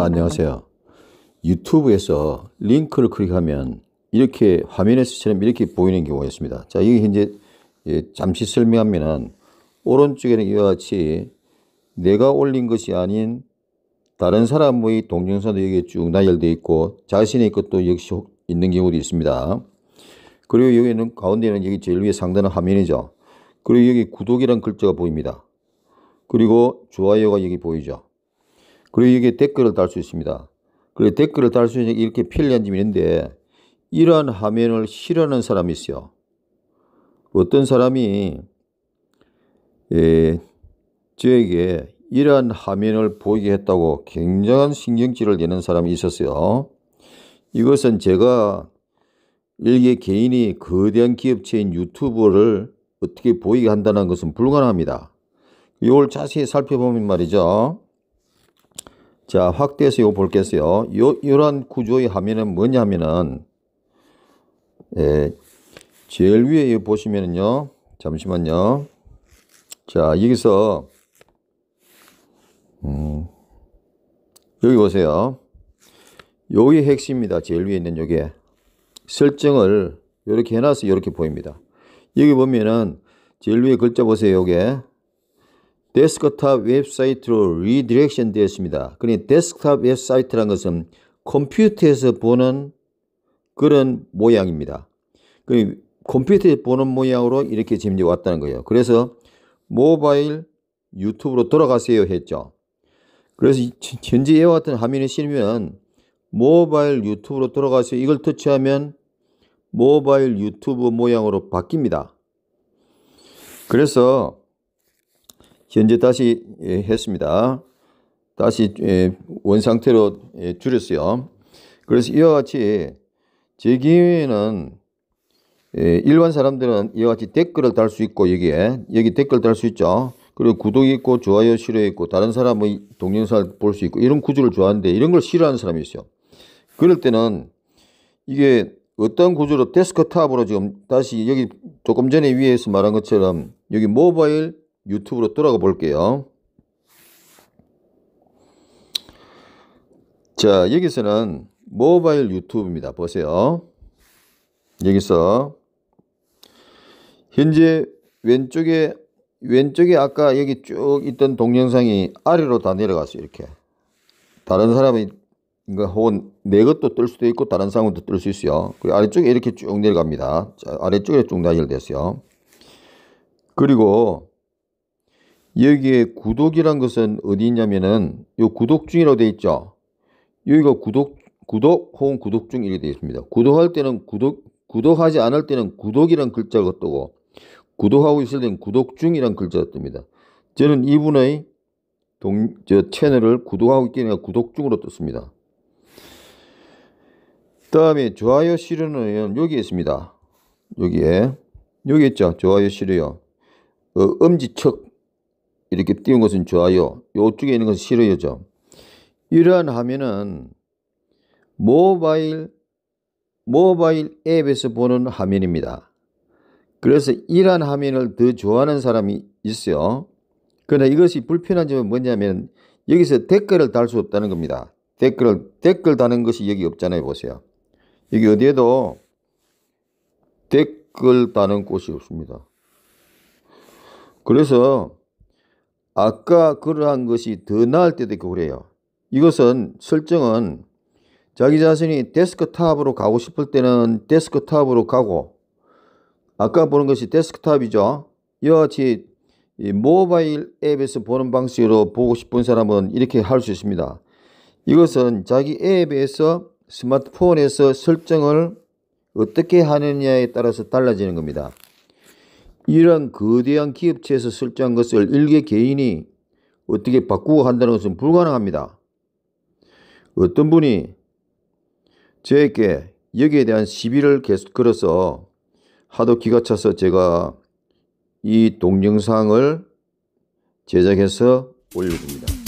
아, 안녕하세요. 유튜브에서 링크를 클릭하면 이렇게 화면에서처럼 이렇게 보이는 경우가 있습니다. 자, 이게 현재 예, 잠시 설명하면은 오른쪽에는 이와 같이 내가 올린 것이 아닌 다른 사람의 동영상도 여기쭉 나열되어 있고 자신의 것도 역시 있는 경우도 있습니다. 그리고 여기는 가운데는 여기 제일 위에 상단은 화면이죠. 그리고 여기 구독이란 글자가 보입니다. 그리고 좋아요가 여기 보이죠. 그리고 여기에 댓글을 달 수 있습니다. 그리고 댓글을 달 수 있는 게 이렇게 필리한점이 있는데 이러한 화면을 싫어하는 사람이 있어요. 어떤 사람이 예, 저에게 이러한 화면을 보이게 했다고 굉장한 신경질을 내는 사람이 있었어요. 이것은 제가 일개 개인이 거대한 기업체인 유튜브를 어떻게 보이게 한다는 것은 불가능합니다. 이걸 자세히 살펴보면 말이죠. 자, 확대해서 이거 볼게요. 요, 요런 구조의 화면은 뭐냐면은, 예, 제일 위에 보시면은요. 잠시만요. 자, 여기서, 음, 여기 보세요. 요게 핵심입니다. 제일 위에 있는 요게. 설정을 이렇게 해놔서 이렇게 보입니다. 여기 보면은 제일 위에 글자 보세요. 요게. 데스크탑 웹사이트로 리디렉션 되었습니다. 그러니 데스크탑 웹사이트란 것은 컴퓨터에서 보는 그런 모양입니다. 컴퓨터에 서 보는 모양으로 이렇게 지금 이제 왔다는 거예요. 그래서 모바일 유튜브로 돌아가세요 했죠. 그래서 현재 이와 같은 화면이 실으면 모바일 유튜브로 돌아가세요. 이걸 터치하면 모바일 유튜브 모양으로 바뀝니다. 그래서 현재 다시 예, 했습니다. 다시 예, 원상태로 예, 줄였어요. 그래서 이와 같이 제 기회에는 일반 사람들은 이와 같이 댓글을 달 수 있고 여기에 여기 댓글 달 수 있죠. 그리고 구독 있고 좋아요 싫어 있고 다른 사람의 동영상을 볼 수 있고 이런 구조를 좋아하는데 이런 걸 싫어하는 사람이 있어요. 그럴 때는 이게 어떤 구조로 데스크탑으로 지금 다시 여기 조금 전에 위에서 말한 것처럼 여기 모바일 유튜브로 들어가 볼게요. 자, 여기서는 모바일 유튜브입니다. 보세요. 여기서 현재 왼쪽에 왼쪽에 아까 여기 쭉 있던 동영상이 아래로 다 내려갔어 이렇게 다른 사람이 그러 그러니까 혹은 내 것도 뜰 수도 있고 다른 사람도 뜰 수 있어요 그리고 아래쪽에 이렇게 쭉 내려갑니다 자, 아래쪽에 쭉 나열됐어요 그리고 여기에 구독이란 것은 어디 있냐면은 요 구독 중이라고 되어 있죠. 여기가 구독 구독 혹은 구독 중 이렇게 되어 있습니다. 구독할 때는 구독 구독하지 않을 때는 구독이란 글자가 뜨고 구독하고 있을 때는 구독 중이란 글자가 뜹니다. 저는 이분의 동, 저 채널을 구독하고 있기 때문에 구독 중으로 떴습니다. 다음에 좋아요 실현은 여기 있습니다. 여기에 여기 있죠. 좋아요 실현. 어, 엄지척 이렇게 띄운 것은 좋아요. 이쪽에 있는 것은 싫어요죠. 이러한 화면은 모바일 모바일 앱에서 보는 화면입니다. 그래서 이러한 화면을 더 좋아하는 사람이 있어요. 그러나 이것이 불편한 점은 뭐냐면 여기서 댓글을 달 수 없다는 겁니다. 댓글을 댓글 다는 것이 여기 없잖아요. 보세요. 여기 어디에도 댓글 다는 곳이 없습니다. 그래서 아까 그러한 것이 더 나을 때도 있고 그래요. 이것은 설정은 자기 자신이 데스크탑으로 가고 싶을 때는 데스크탑으로 가고 아까 보는 것이 데스크탑이죠. 이와 같이 모바일 앱에서 보는 방식으로 보고 싶은 사람은 이렇게 할 수 있습니다. 이것은 자기 앱에서 스마트폰에서 설정을 어떻게 하느냐에 따라서 달라지는 겁니다. 이러한 거대한 기업체에서 설정한 것을 일개 개인이 어떻게 바꾸고 한다는 것은 불가능합니다. 어떤 분이 저에게 여기에 대한 시비를 계속 걸어서 하도 기가 차서 제가 이 동영상을 제작해서 올려줍니다.